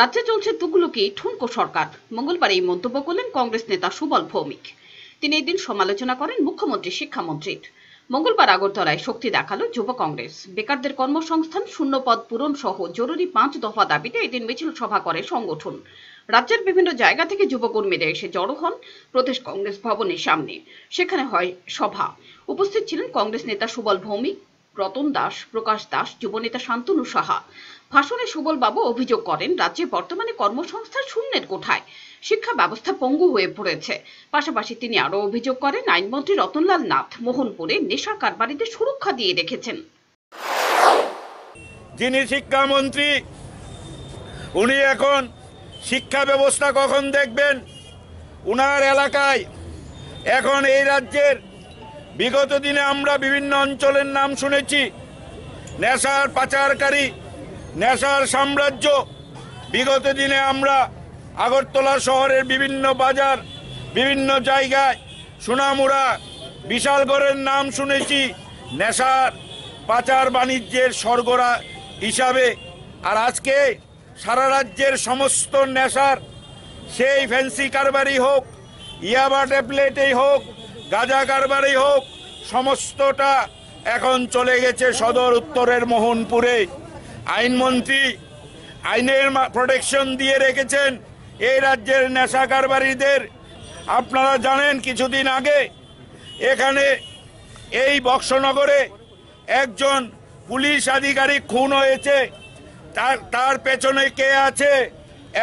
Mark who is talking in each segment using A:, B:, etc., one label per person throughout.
A: রাজ্যে চলছে তুকলুকি ঠুনকো সরকার মঙ্গলবার এই মন্তব্য করলেন কংগ্রেস নেতা সুবল ভৌমিক তিনি এদিন সমালোচনা করেন মুখ্যমন্ত্রী শিক্ষামন্ত্রীর মঙ্গলবার আগরতলায় শক্তি দেখালো যুব কংগ্রেস বেকারদের কর্মসংস্থান শূন্য পদ পূরণ সহ জরুরি পাঁচ দফা দাবিতে এদিন মিছিল সভা করে সংগঠন রাজ্যের বিভিন্ন জায়গা থেকে যুবকর্মীরা এসে জড়ো হন প্রদেশ কংগ্রেস ভবনের সামনে সেখানে হয় সভা উপস্থিত ছিলেন কংগ্রেস নেতা সুবল ভৌমিক রতন দাস প্রকাশ দাস যুবনেতা শান্তনু সাহা ভাষণে সুবলবাবু অভিযোগ করেন রাজ্যে বর্তমানে কর্মসংস্থান শূন্যের কোঠায় শিক্ষা ব্যবস্থা পঙ্গু হয়ে পড়েছে পাশাপাশি তিনি আরও অভিযোগ করেন আইনমন্ত্রী রতনলাল নাথ মোহনপুরে নেশা কারবারিতে সুরক্ষা দিয়ে রেখেছেন
B: যিনি শিক্ষামন্ত্রী উনি এখন শিক্ষা ব্যবস্থা কখন দেখবেন উনার এলাকায় এখন এই রাজ্যের বিগত দিনে আমরা বিভিন্ন অঞ্চলের নাম শুনেছি নেশার পাচারকারী নেশার সাম্রাজ্য বিগত দিনে আমরা আগরতলা শহরের বিভিন্ন বাজার বিভিন্ন জায়গায় সোনামুড়া বিশালগড়ের নাম শুনেছি নেশার পাচার বাণিজ্যের স্বর্গরা হিসাবে আর আজকে সারা রাজ্যের সমস্ত নেশার সেই ফ্যান্সি কারবারই হোক ইয়াবা ট্যাবলেটেই হোক গাঁজা কারবারই হোক সমস্তটা এখন চলে গেছে সদর উত্তরের মোহনপুরে আইনমন্ত্রী আইনের প্রোটেকশন দিয়ে রেখেছেন এই রাজ্যের নেশা কারবারিদের আপনারা জানেন কিছুদিন আগে এখানে এই বক্সনগরে একজন পুলিশ আধিকারিক খুন হয়েছে তার তার পেছনে কে আছে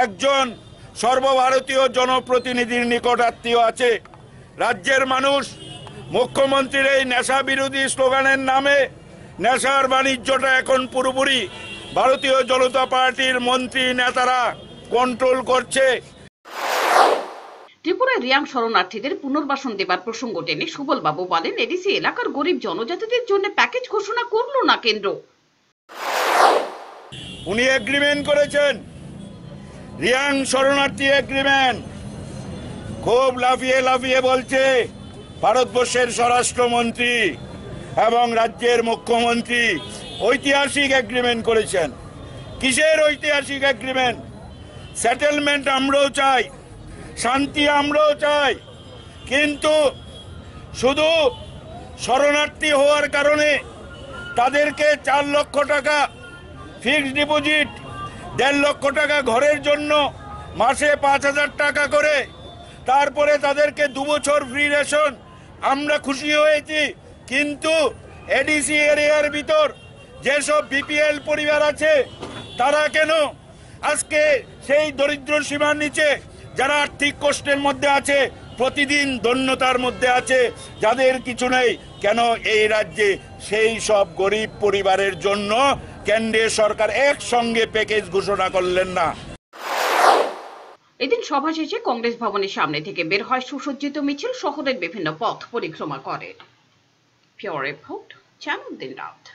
B: একজন সর্বভারতীয় জনপ্রতিনিধির নিকট আত্মীয় আছে রাজ্যের মানুষ মুখ্যমন্ত্রীর এই নেশা বিরোধী স্লোগানের নামে নেশার বাণিজ্যটা এখন পুরোপুরি ভারতীয় জনতা পার্টির মন্ত্রী
A: নেতারা কন্ট্রোল করছে ত্রিপুরায় রিয়াং শরণার্থীদের পুনর্বাসন দেবার প্রসঙ্গ টেনে সুবলবাবু বলেন এডিসি এলাকার গরিব জনজাতিদের জন্য প্যাকেজ ঘোষণা করল না কেন্দ্র
B: উনি এগ্রিমেন্ট করেছেন রিয়াং শরণার্থী এগ্রিমেন্ট খুব লাফিয়ে লাফিয়ে বলছে ভারতবর্ষের স্বরাষ্ট্রমন্ত্রী এবং রাজ্যের মুখ্যমন্ত্রী ঐতিহাসিক এগ্রিমেন্ট করেছেন কিসের ঐতিহাসিক এগ্রিমেন্ট সেটেলমেন্ট আমরাও চাই শান্তি আমরাও চাই কিন্তু শুধু শরণার্থী হওয়ার কারণে তাদেরকে চার লক্ষ টাকা ফিক্সড ডিপোজিট দেড় লক্ষ টাকা ঘরের জন্য মাসে পাঁচ হাজার টাকা করে তারপরে তাদেরকে দুবছর ফ্রি রেশন আমরা খুশি হয়েছি কিন্তু এডিসি এরিয়ার ভিতর যেসব বিপিএল পরিবার আছে তারা কেন আজকে সেই দরিদ্র সীমার নিচে যারা আর্থিক কষ্টের মধ্যে আছে প্রতিদিন দন্যতার মধ্যে আছে যাদের কিছু নেই কেন এই রাজ্যে সেই সব গরিব পরিবারের জন্য কেন্দ্রীয় সরকার একসঙ্গে প্যাকেজ ঘোষণা করলেন না
A: এদিন সভা শেষে কংগ্রেস ভবনের সামনে থেকে বের হয় সুসজ্জিত মিছিল শহরের বিভিন্ন পথ পরিক্রমা করে পিওর রিপোর্ট চ্যানেল দিন